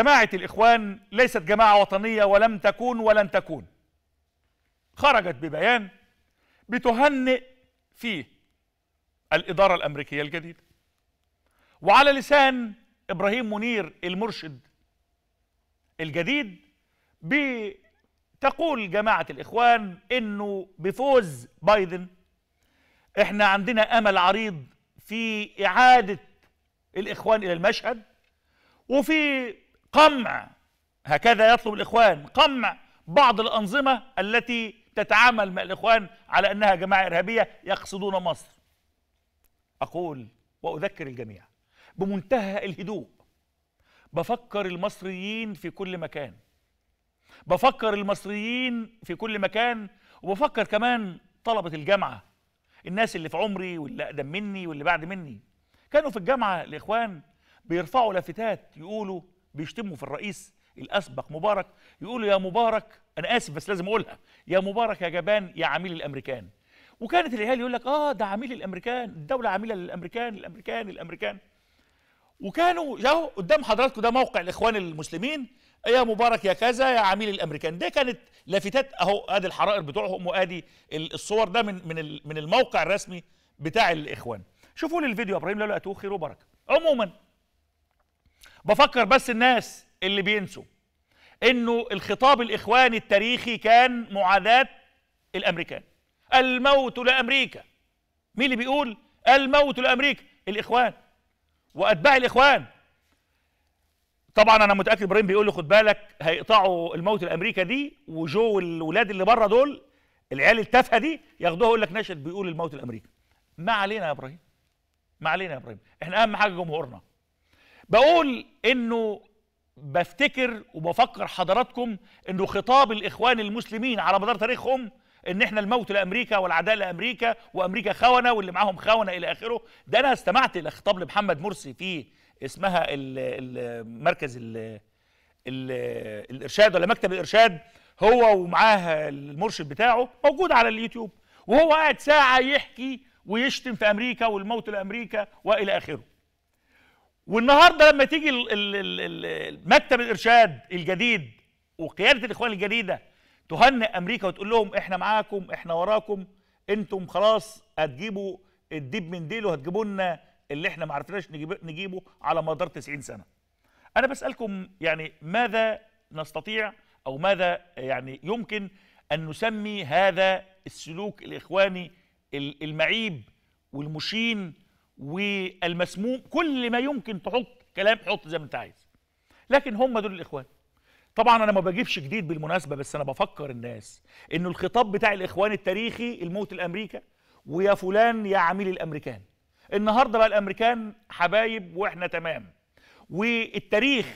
جماعة الإخوان ليست جماعة وطنية ولم تكون ولن تكون خرجت ببيان بتهنئ فيه الإدارة الأمريكية الجديدة وعلى لسان إبراهيم منير المرشد الجديد بتقول جماعة الإخوان إنه بفوز بايدن إحنا عندنا أمل عريض في إعادة الإخوان إلى المشهد وفي قمع هكذا يطلب الإخوان قمع بعض الأنظمة التي تتعامل مع الإخوان على أنها جماعة إرهابية يقصدون مصر أقول وأذكر الجميع بمنتهى الهدوء بفكر المصريين في كل مكان بفكر المصريين في كل مكان وبفكر كمان طلبة الجامعة الناس اللي في عمري واللي أقدم مني واللي بعد مني كانوا في الجامعة الإخوان بيرفعوا لافتات يقولوا بيشتموا في الرئيس الاسبق مبارك يقولوا يا مبارك انا اسف بس لازم اقولها يا مبارك يا جبان يا عميل الامريكان وكانت العيال يقول لك اه ده عميل الامريكان الدوله عميله للامريكان الامريكان الامريكان وكانوا جو قدام حضراتكم ده موقع الاخوان المسلمين يا مبارك يا كذا يا عميل الامريكان دي كانت لافتات اهو ادي الحرائر بتوعهم وادي الصور ده من من من الموقع الرسمي بتاع الاخوان شوفوا لي الفيديو يا ابراهيم لولا اتوه خير وبركه عموما بفكر بس الناس اللي بينسوا انه الخطاب الاخواني التاريخي كان معاداه الامريكان الموت لامريكا مين اللي بيقول الموت لامريكا الاخوان واتباع الاخوان طبعا انا متاكد ابراهيم بيقول له خد بالك هيقطعوا الموت الامريكا دي وجو والولاد اللي بره دول العيال التافهه دي ياخدوها يقول لك نشد بيقول الموت الامريكي ما علينا يا ابراهيم ما علينا يا ابراهيم احنا اهم حاجه جمهورنا بقول انه بفتكر وبفكر حضراتكم انه خطاب الاخوان المسلمين على مدار تاريخهم ان احنا الموت لامريكا والعداء لامريكا وامريكا خونه واللي معاهم خونه الى اخره ده انا استمعت الى خطاب لمحمد مرسي في اسمها المركز الـ الـ الارشاد ولا مكتب الارشاد هو ومعاه المرشد بتاعه موجود على اليوتيوب وهو قاعد ساعه يحكي ويشتم في امريكا والموت لامريكا والى اخره والنهارده لما تيجي مكتب الارشاد الجديد وقياده الاخوان الجديده تهنئ امريكا وتقول لهم احنا معاكم احنا وراكم انتم خلاص هتجيبوا الديب من ديله وهتجيبوا لنا اللي احنا ما عرفناش نجيبه على مدار 90 سنه. انا بسالكم يعني ماذا نستطيع او ماذا يعني يمكن ان نسمي هذا السلوك الاخواني المعيب والمشين والمسموم كل ما يمكن تحط كلام حط زي ما انت عايز لكن هم دول الاخوان طبعا انا ما بجيبش جديد بالمناسبه بس انا بفكر الناس انه الخطاب بتاع الاخوان التاريخي الموت الامريكا ويا فلان يا عميل الامريكان النهارده بقى الامريكان حبايب واحنا تمام والتاريخ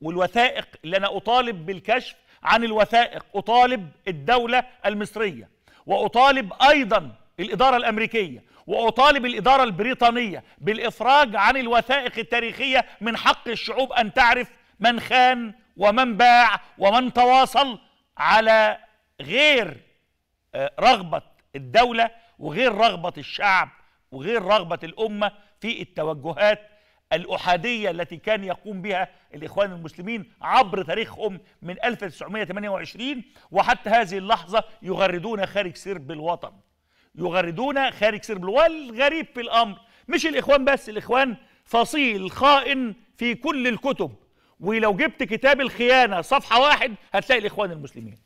والوثائق اللي انا اطالب بالكشف عن الوثائق اطالب الدوله المصريه واطالب ايضا الإدارة الأمريكية وأطالب الإدارة البريطانية بالإفراج عن الوثائق التاريخية من حق الشعوب أن تعرف من خان ومن باع ومن تواصل على غير آه، رغبة الدولة وغير رغبة الشعب وغير رغبة الأمة في التوجهات الأحادية التي كان يقوم بها الإخوان المسلمين عبر تاريخهم من 1928 وحتى هذه اللحظة يغردون خارج سرب الوطن يغردون خارج سربل والغريب في الأمر مش الإخوان بس الإخوان فصيل خائن في كل الكتب ولو جبت كتاب الخيانة صفحة واحد هتلاقي الإخوان المسلمين